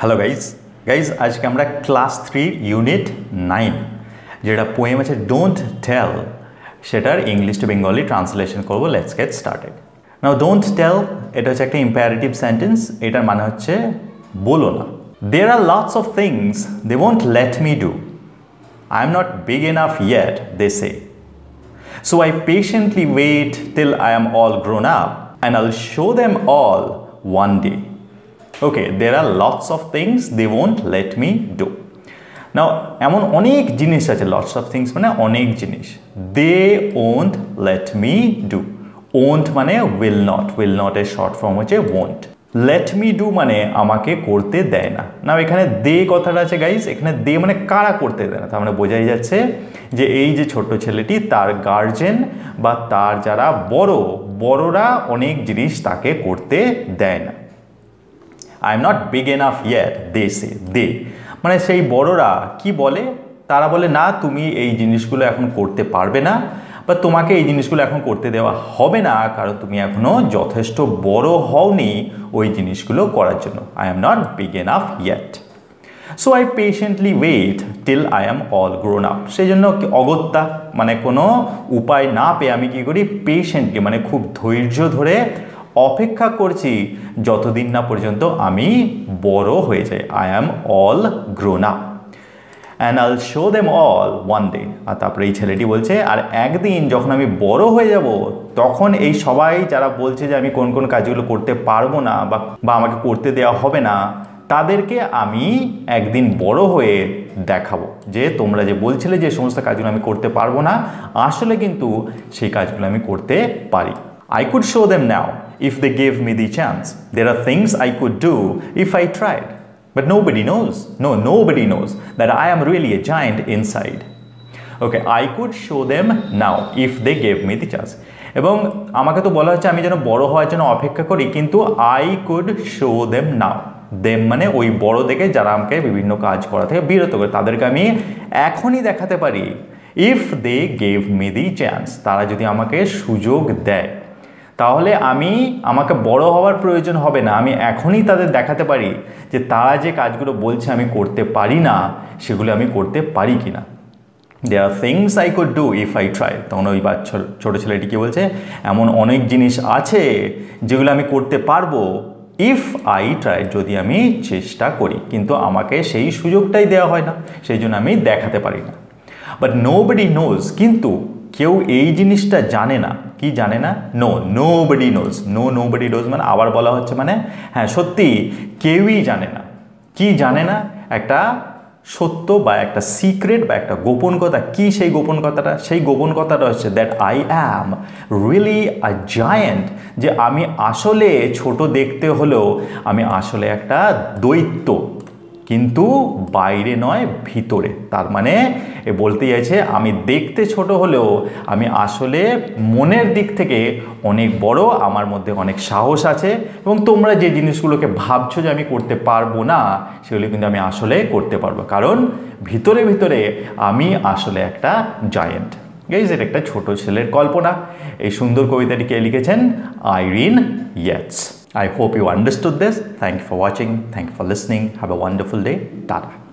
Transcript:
Hello guys guys আজকে আমরা class three unit nine যেটা পোয়েম আছে ডোন্ট টেল সেটার ইংলিশ টু বেঙ্গলি ট্রান্সলেশন করবো let's get started now don't tell এটা হচ্ছে একটা ইম্পারেটিভ সেন্টেন্স এটার মানে হচ্ছে বলো না there are lots of things they won't let me do I am not big enough yet they say so I patiently wait till I am all grown up and I'll show them all one day okay there are lots of things they won't let me do না এমন অনেক জিনিস আছে lots of things মানে অনেক জিনিস they won't let me do won't মানে will not will not এর শর্ট ফর্ম হচ্ছে ওন্ট লেট মি ডু মানে আমাকে করতে দেয় না না এখানে দে কথাটা আছে গাইজ এখানে দে মানে কারা করতে দেয় না তার মানে বোঝাই যাচ্ছে যে এই যে ছোট ছেলেটি তার গার্জেন বা তার যারা বড় বড়রা অনেক জিনিস তাকে করতে দেয় না I am not big enough yet they say they মানে সেই বড়রা কি বলে তারা বলে না তুমি এই জিনিসগুলো এখন করতে পারবে না বা তোমাকে এই জিনিসগুলো এখন করতে দেওয়া হবে না কারণ তুমি এখনও যথেষ্ট বড় হওনি ওই জিনিসগুলো করার জন্য I am not big enough yet so I patiently wait till I am all grown up সেই জন্য অগত্যা মানে কোনো উপায় না পেয়ে আমি কি করি পেশেন্টকে মানে খুব ধৈর্য ধরে অপেক্ষা করছি যতদিন না পর্যন্ত আমি বড় হয়ে যাই I am all grown up and I'll show them all one day আর তারপরে এই ছেলেটি বলছে আর একদিন যখন আমি বড় হয়ে যাব তখন এই সবাই যারা বলছে যে আমি কোন কোন কাজগুলো করতে পারবো না বা আমাকে করতে দেওয়া হবে না তাদেরকে আমি একদিন বড় হয়ে দেখাবো যে তোমরা যে বলছিলে যে সমস্ত কাজগুলো আমি করতে পারবো না আসলে কিন্তু সেই কাজগুলো আমি করতে পারি I could show them now if they gave me the chance. There are things I could do if I tried. But nobody knows. No, nobody knows that I am really a giant inside. Okay I could show them now if they gave me the chance এবং আমাকে তো বলা হচ্ছে আমি যেন বড় হওয়ার জন্য অপেক্ষা করি কিন্তু I could show them now them মানে ওই বড় দেখে যারা আমাকে বিভিন্ন কাজ করা থেকে বিরত করে তাদেরকে আমি এখনই দেখাতে পারি if they gave me the chance তারা যদি আমাকে সুযোগ দেয় তাহলে আমি আমাকে বড় হওয়ার প্রয়োজন হবে না আমি এখনই তাদের দেখাতে পারি যে তারা যে কাজগুলো বলছে আমি করতে পারি না সেগুলো আমি করতে পারি কি না there are things I could do if I try তখন ওই বাচ্চা ছোটো ছেলেটি কী বলছে এমন অনেক জিনিস আছে যেগুলো আমি করতে পারবো ইফ আই ট্রাই যদি আমি চেষ্টা করি কিন্তু আমাকে সেই সুযোগটাই দেওয়া হয় না সেই জন্য আমি দেখাতে পারি না বাট নো বডি নোজ কিন্তু কেউ এই জিনিসটা জানে না কি জানে না no nobody knows no nobody knows মানে আবার বলা হচ্ছে মানে হ্যাঁ সত্যি কেউই জানে না কি জানে না একটা সত্য বা একটা সিক্রেট বা একটা গোপন কথা কি সেই গোপন কথাটা সেই গোপন কথাটা হচ্ছে that I am really a giant যে আমি আসলে ছোট দেখতে হলেও আমি আসলে একটা দৈত্য কিন্তু বাইরে নয় ভিতরে তার মানে এ বলতে চাইছে আমি দেখতে ছোট হলেও আমি আসলে মনের দিক থেকে অনেক বড় আমার মধ্যে অনেক সাহস আছে এবং তোমরা যে জিনিসগুলোকে ভাবছো যে আমি করতে পারবো না সেগুলি কিন্তু আমি আসলে করতে পারবো কারণ ভিতরে ভিতরে আমি আসলে একটা জায়েন্ট এটা একটা ছোট ছেলের কল্পনা এই সুন্দর কবিতাটিকে লিখেছেন Irene Yeats I hope you understood this thank you for watching. Thank you for listening. Have a wonderful day.